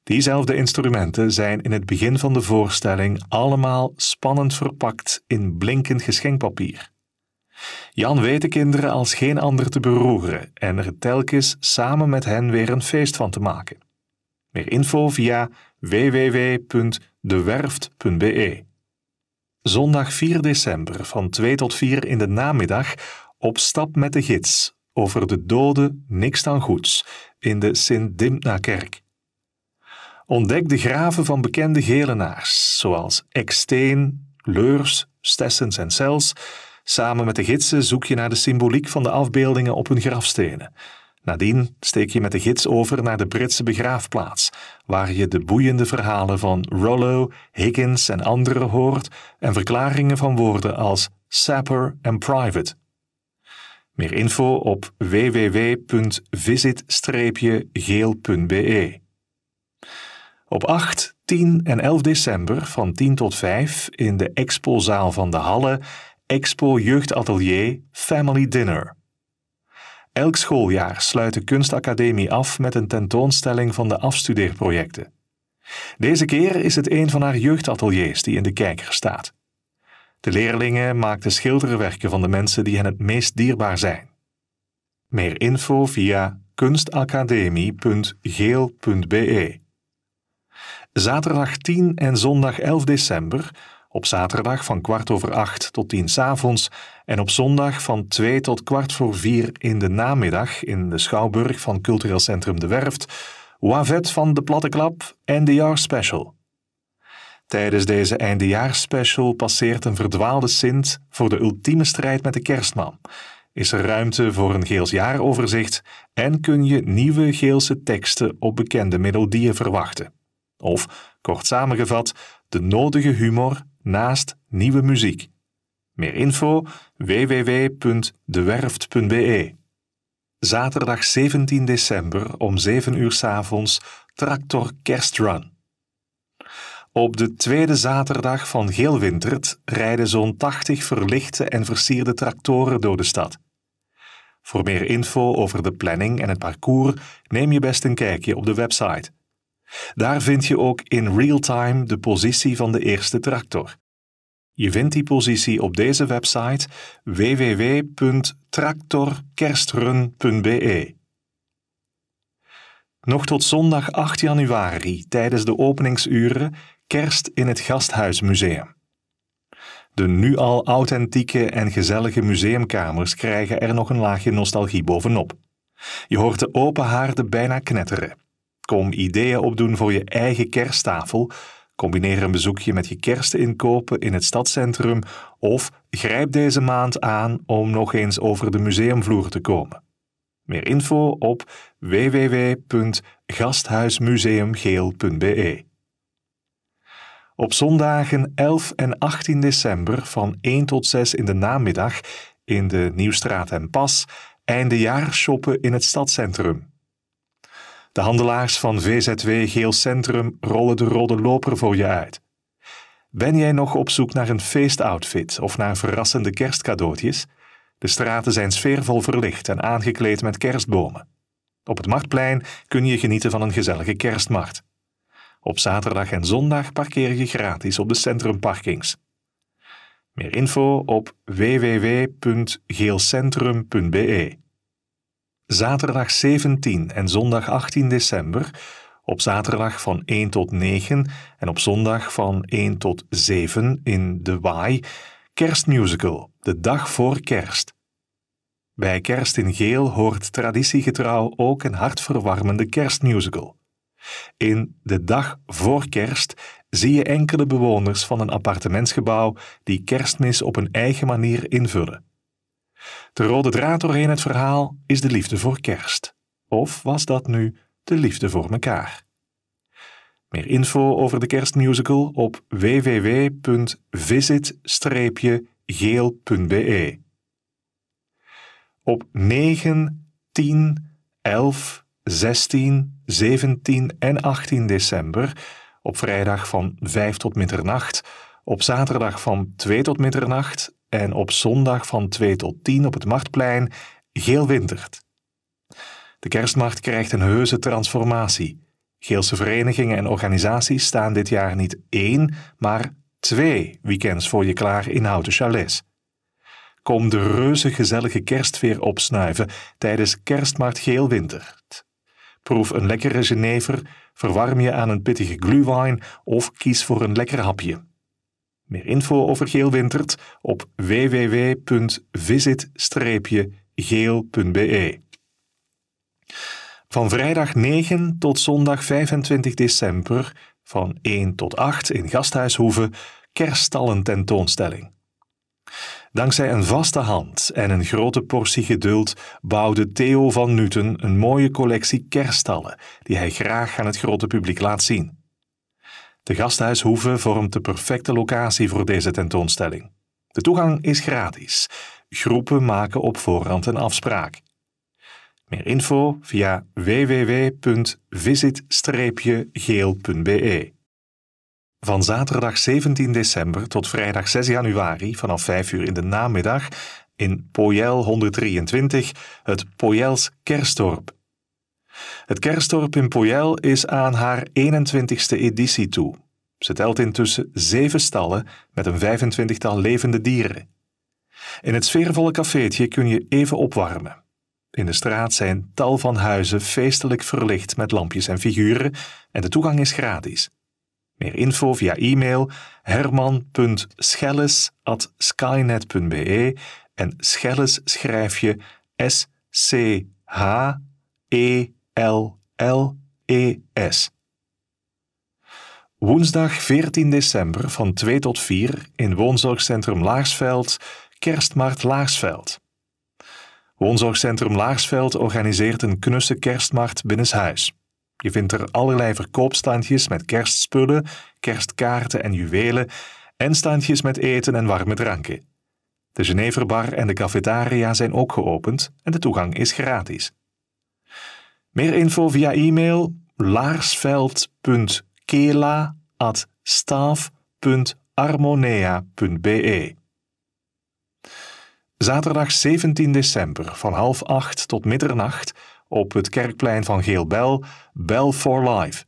Diezelfde instrumenten zijn in het begin van de voorstelling allemaal spannend verpakt in blinkend geschenkpapier. Jan weet de kinderen als geen ander te beroeren en er telkens samen met hen weer een feest van te maken. Meer info via www.dewerft.be. Zondag 4 december van 2 tot 4 in de namiddag op stap met de gids over de dode niks dan goeds in de Sint-Dimna-kerk. Ontdek de graven van bekende gelenaars, zoals Eksteen, Leurs, Stessens en Cels. Samen met de gidsen zoek je naar de symboliek van de afbeeldingen op hun grafstenen. Nadien steek je met de gids over naar de Britse begraafplaats, waar je de boeiende verhalen van Rollo, Higgins en anderen hoort en verklaringen van woorden als sapper en private. Meer info op www.visit-geel.be. Op 8, 10 en 11 december van 10 tot 5 in de Expozaal van de Halle Expo Jeugdatelier Family Dinner. Elk schooljaar sluit de Kunstacademie af met een tentoonstelling van de afstudeerprojecten. Deze keer is het een van haar jeugdateliers die in de kijker staat. De leerlingen maakten schilderwerken van de mensen die hen het meest dierbaar zijn. Meer info via kunstacademie.geel.be Zaterdag 10 en zondag 11 december, op zaterdag van kwart over acht tot tien s'avonds en op zondag van twee tot kwart voor vier in de namiddag in de Schouwburg van Cultureel Centrum De Werft, Wavet van de Platte Klap en de Jaar Special. Tijdens deze special passeert een verdwaalde Sint voor de ultieme strijd met de kerstman. Is er ruimte voor een Geels jaaroverzicht en kun je nieuwe Geelse teksten op bekende melodieën verwachten. Of, kort samengevat, de nodige humor naast nieuwe muziek. Meer info www.dewerft.be. Zaterdag 17 december om 7 uur s avonds Tractor Kerstrun. Op de tweede zaterdag van Geelwintert rijden zo'n 80 verlichte en versierde tractoren door de stad. Voor meer info over de planning en het parcours neem je best een kijkje op de website daar vind je ook in real time de positie van de eerste tractor. Je vindt die positie op deze website www.tractorkerstrun.be. Nog tot zondag 8 januari tijdens de openingsuren Kerst in het Gasthuismuseum. De nu al authentieke en gezellige museumkamers krijgen er nog een laagje nostalgie bovenop. Je hoort de open haarden bijna knetteren. Kom ideeën opdoen voor je eigen kersttafel. Combineer een bezoekje met je kerstinkopen in het stadscentrum of grijp deze maand aan om nog eens over de museumvloer te komen. Meer info op www.gasthuismuseumgeel.be. Op zondagen 11 en 18 december van 1 tot 6 in de namiddag in de Nieuwstraat en Pas shoppen in het stadscentrum. De handelaars van VZW Geel Centrum rollen de rode loper voor je uit. Ben jij nog op zoek naar een feestoutfit of naar verrassende kerstcadeautjes? De straten zijn sfeervol verlicht en aangekleed met kerstbomen. Op het marktplein kun je genieten van een gezellige kerstmarkt. Op zaterdag en zondag parkeer je gratis op de centrumparkings. Meer info op www.geelcentrum.be. Zaterdag 17 en zondag 18 december, op zaterdag van 1 tot 9 en op zondag van 1 tot 7 in De Waai, Kerstmusical, de dag voor kerst. Bij Kerst in Geel hoort traditiegetrouw ook een hartverwarmende kerstmusical. In De Dag voor Kerst zie je enkele bewoners van een appartementsgebouw die kerstmis op hun eigen manier invullen. De rode draad doorheen het verhaal is de liefde voor kerst. Of was dat nu de liefde voor mekaar? Meer info over de kerstmusical op www.visit-geel.be. Op 9, 10, 11, 16, 17 en 18 december, op vrijdag van 5 tot middernacht, op zaterdag van 2 tot middernacht en op zondag van 2 tot 10 op het Marktplein Geel Wintert. De kerstmarkt krijgt een heuse transformatie. Geelse verenigingen en organisaties staan dit jaar niet één, maar twee weekends voor je klaar in Houten Chalets. Kom de reuze gezellige kerstfeer opsnuiven tijdens Kerstmarkt Geel Wintert. Proef een lekkere genever, verwarm je aan een pittige glühwein of kies voor een lekker hapje. Meer info over Geel Wintert op www.visit-geel.be. Van vrijdag 9 tot zondag 25 december van 1 tot 8 in Gasthuishoeve kerststallen tentoonstelling. Dankzij een vaste hand en een grote portie geduld bouwde Theo van Nuten een mooie collectie kerststallen die hij graag aan het grote publiek laat zien. De gasthuishoeve vormt de perfecte locatie voor deze tentoonstelling. De toegang is gratis. Groepen maken op voorhand een afspraak. Meer info via www.visit-geel.be. Van zaterdag 17 december tot vrijdag 6 januari vanaf 5 uur in de namiddag in Poyel 123, het Poyels Kerstdorp het kerstdorp in Poyel is aan haar 21ste editie toe. Ze telt intussen zeven stallen met een 25-tal levende dieren. In het sfeervolle cafeetje kun je even opwarmen. In de straat zijn tal van huizen feestelijk verlicht met lampjes en figuren en de toegang is gratis. Meer info via e-mail herman.schelles.skynet.be en Schelles schrijf je s c h e L-L-E-S. Woensdag 14 december van 2 tot 4 in woonzorgcentrum Laarsveld, Kerstmarkt Laarsveld. Woonzorgcentrum Laarsveld organiseert een knusse kerstmarkt binnenshuis. Je vindt er allerlei verkoopstandjes met kerstspullen, kerstkaarten en juwelen en standjes met eten en warme dranken. De Geneverbar en de cafetaria zijn ook geopend en de toegang is gratis. Meer info via e-mail laarsveld.kela.staaf.armonea.be Zaterdag 17 december van half acht tot middernacht op het kerkplein van Geelbel, Bel for Life.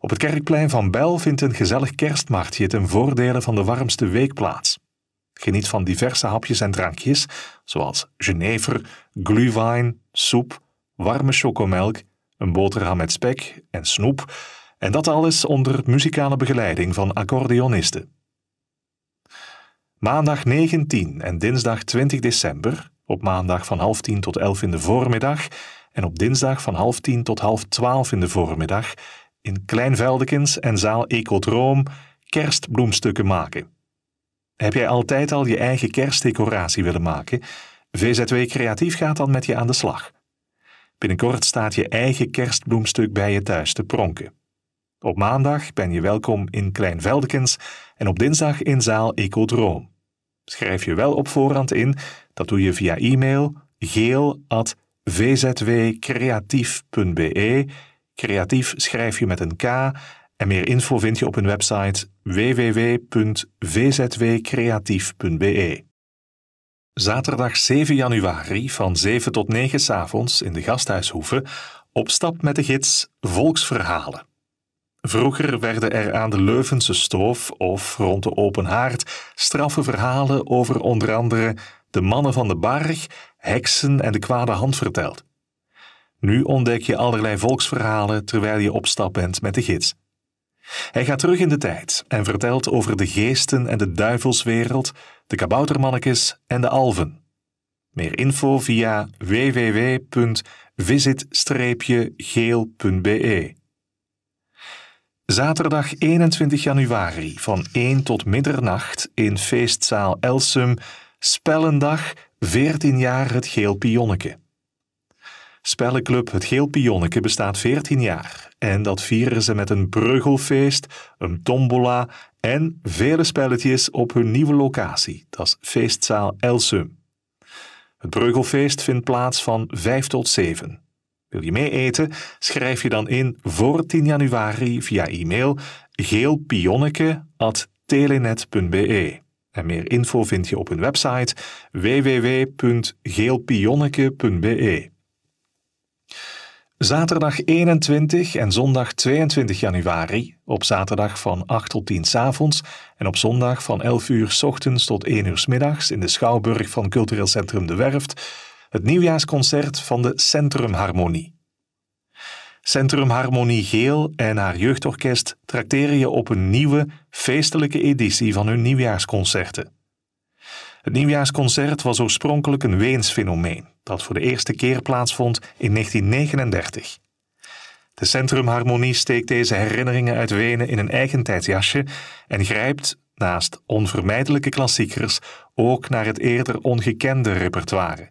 Op het kerkplein van Bel vindt een gezellig kerstmarktje ten voordele van de warmste week plaats. Geniet van diverse hapjes en drankjes, zoals genever, glühwein, soep, warme chocomelk, een boterham met spek en snoep, en dat alles onder muzikale begeleiding van accordeonisten. Maandag 19 en dinsdag 20 december, op maandag van half tien tot elf in de voormiddag en op dinsdag van half tien tot half twaalf in de voormiddag, in Klein en zaal Ecodroom kerstbloemstukken maken. Heb jij altijd al je eigen kerstdecoratie willen maken? VZW Creatief gaat dan met je aan de slag. Binnenkort staat je eigen kerstbloemstuk bij je thuis te pronken. Op maandag ben je welkom in Klein Veldekens en op dinsdag in zaal Ecodroom. Schrijf je wel op voorhand in, dat doe je via e-mail geel.vzwcreatief.be. Creatief schrijf je met een K en meer info vind je op hun website www.vzwcreatief.be. Zaterdag 7 januari van 7 tot 9 s avonds in de gasthuishoeve op stap met de gids Volksverhalen. Vroeger werden er aan de Leuvense stoof of rond de open haard straffe verhalen over onder andere de mannen van de barg, heksen en de kwade hand verteld. Nu ontdek je allerlei volksverhalen terwijl je op stap bent met de gids. Hij gaat terug in de tijd en vertelt over de geesten en de duivelswereld, de kaboutermannetjes en de alven. Meer info via www.visit-geel.be. Zaterdag 21 januari van 1 tot middernacht in feestzaal Elsum, Spellendag 14 jaar het Geel Pionneke. Spellenclub Het Geel Pionneke bestaat 14 jaar en dat vieren ze met een bruggelfeest, een tombola en vele spelletjes op hun nieuwe locatie. Dat is feestzaal Elsum. Het bruggelfeest vindt plaats van 5 tot 7. Wil je mee eten? Schrijf je dan in voor 10 januari via e-mail geelpionneke.telenet.be. En meer info vind je op hun website www.geelpionneke.be. Zaterdag 21 en zondag 22 januari, op zaterdag van 8 tot 10 s avonds en op zondag van 11 uur s ochtends tot 1 uur s middags in de Schouwburg van Cultureel Centrum De Werft, het nieuwjaarsconcert van de Centrum Harmonie. Centrum Harmonie Geel en haar jeugdorkest trakteren je op een nieuwe, feestelijke editie van hun nieuwjaarsconcerten. Het nieuwjaarsconcert was oorspronkelijk een Weens fenomeen dat voor de eerste keer plaatsvond in 1939. De Centrumharmonie steekt deze herinneringen uit Wenen in een eigen tijdjasje en grijpt, naast onvermijdelijke klassiekers, ook naar het eerder ongekende repertoire.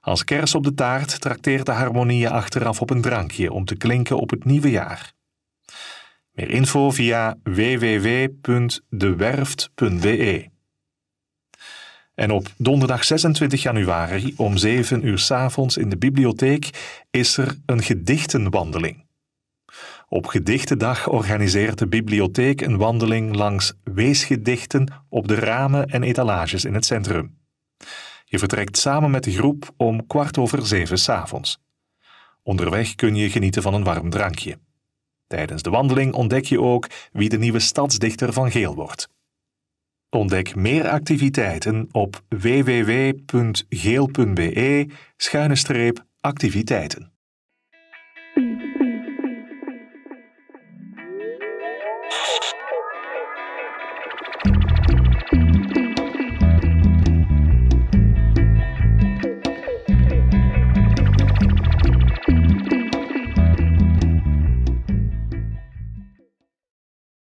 Als kers op de taart trakteert de harmonie achteraf op een drankje om te klinken op het nieuwe jaar. Meer info via www.dewerft.be. En op donderdag 26 januari om 7 uur s avonds in de bibliotheek is er een gedichtenwandeling. Op Gedichtendag organiseert de bibliotheek een wandeling langs weesgedichten op de ramen en etalages in het centrum. Je vertrekt samen met de groep om kwart over zeven s'avonds. Onderweg kun je genieten van een warm drankje. Tijdens de wandeling ontdek je ook wie de nieuwe stadsdichter van Geel wordt. Ontdek meer activiteiten op www.geel.be-activiteiten.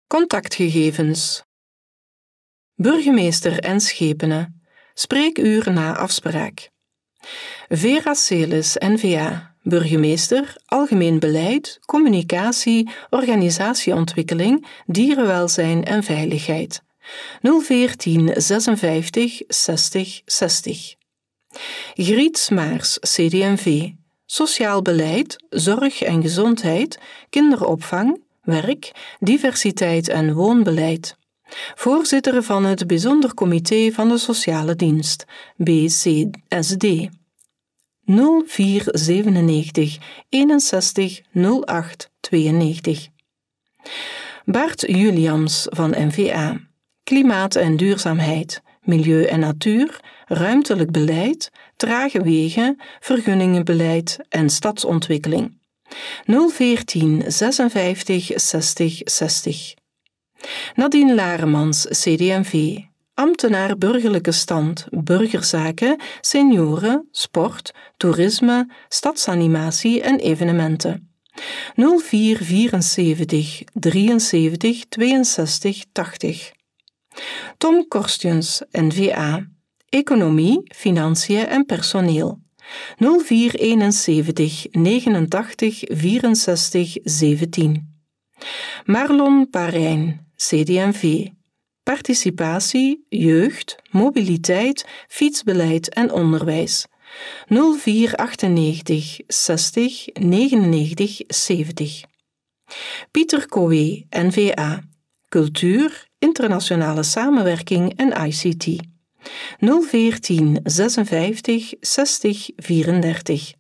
Contactgegevens Burgemeester en schepenen, spreekuren na afspraak. Vera Celis, NVA, burgemeester, algemeen beleid, communicatie, organisatieontwikkeling, dierenwelzijn en veiligheid. 014 56 60 60. Griet Smaars, CDMV, sociaal beleid, zorg en gezondheid, kinderopvang, werk, diversiteit en woonbeleid voorzitter van het Bijzonder Comité van de Sociale Dienst, BCSD. 0497 61 08 92. Bart Juliams van NVA. Klimaat en duurzaamheid, milieu en natuur, ruimtelijk beleid, trage wegen, vergunningenbeleid en stadsontwikkeling. 014 56 60 60. Nadine Laremans, CDMV. Ambtenaar burgerlijke stand, burgerzaken, senioren, sport, toerisme, stadsanimatie en evenementen. 0474 73 62 80. Tom Korstjens, NVA. Economie, Financiën en Personeel. 0471 89 17. Marlon Parijn, CDMV Participatie, jeugd, mobiliteit, fietsbeleid en onderwijs. 0498 60 99 70. Pieter Coe, NVA. Cultuur, internationale samenwerking en ICT. 014 56 60 34.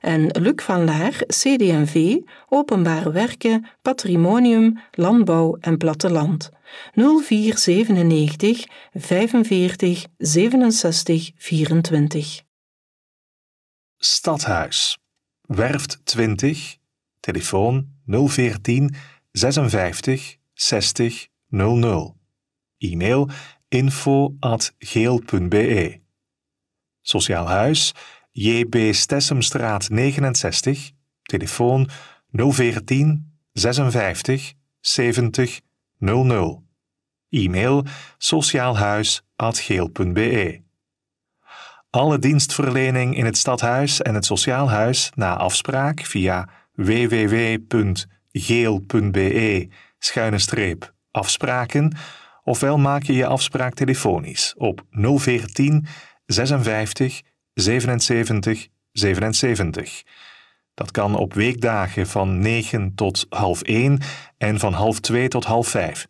En Luc van Laar, CDMV, Openbaar Werken, Patrimonium, Landbouw en Platteland. 0497 45 67 24. Stadhuis, Werft 20, telefoon 014 56 60 00. E-mail info.geel.be Sociaal Huis JB Stessemstraat 69, telefoon 014 56 70 00. E-mail sociaalhuis.geel.be. Alle dienstverlening in het stadhuis en het sociaal huis na afspraak via www.geel.be schuine streep afspraken ofwel maak je je afspraak telefonisch op 014 56 77 77. Dat kan op weekdagen van 9 tot half 1 en van half 2 tot half 5.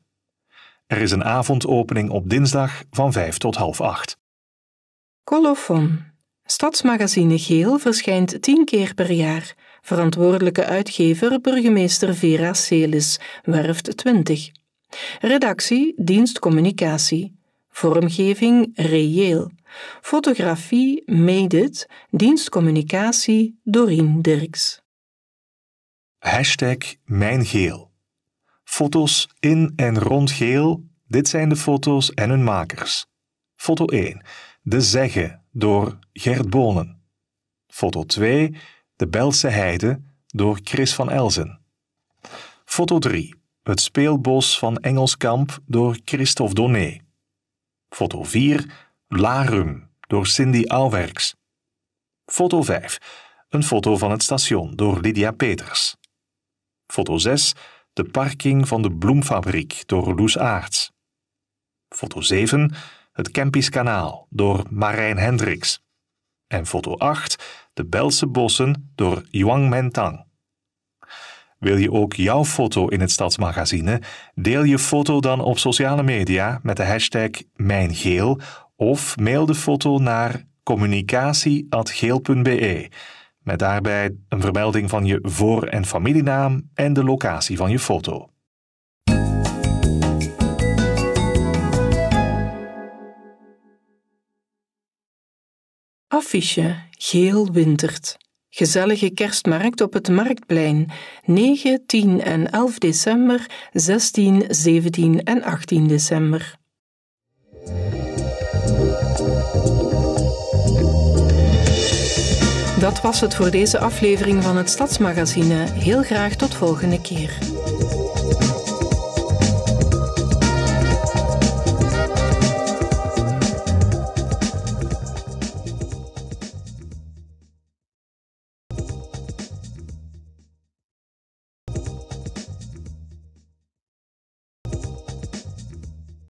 Er is een avondopening op dinsdag van 5 tot half 8. Colophon. Stadsmagazine Geel verschijnt 10 keer per jaar. Verantwoordelijke uitgever burgemeester Vera Celis, werft 20. Redactie, Dienstcommunicatie. communicatie. Vormgeving, reëel. Fotografie it, dienstcommunicatie Dorien Dirks. Hashtag Mijn Geel. Foto's in en rond geel, dit zijn de foto's en hun makers. Foto 1. De Zeggen door Gert Bonen. Foto 2. De Belse Heide door Chris van Elzen. Foto 3. Het speelbos van Engelskamp door Christophe Donné. Foto 4. Larum door Cindy Aalwerks. Foto 5. Een foto van het station door Lydia Peters. Foto 6. De parking van de bloemfabriek door Loes Aarts. Foto 7. Het Kempisch Kanaal door Marijn Hendricks. En foto 8. De Belse Bossen door Yuang Mentang. Wil je ook jouw foto in het Stadsmagazine? Deel je foto dan op sociale media met de hashtag MijnGeel of mail de foto naar communicatie.geel.be met daarbij een vermelding van je voor- en familienaam en de locatie van je foto. Affiche Geel Wintert. Gezellige kerstmarkt op het Marktplein. 9, 10 en 11 december, 16, 17 en 18 december. Dat was het voor deze aflevering van het Stadsmagazine. Heel graag tot volgende keer.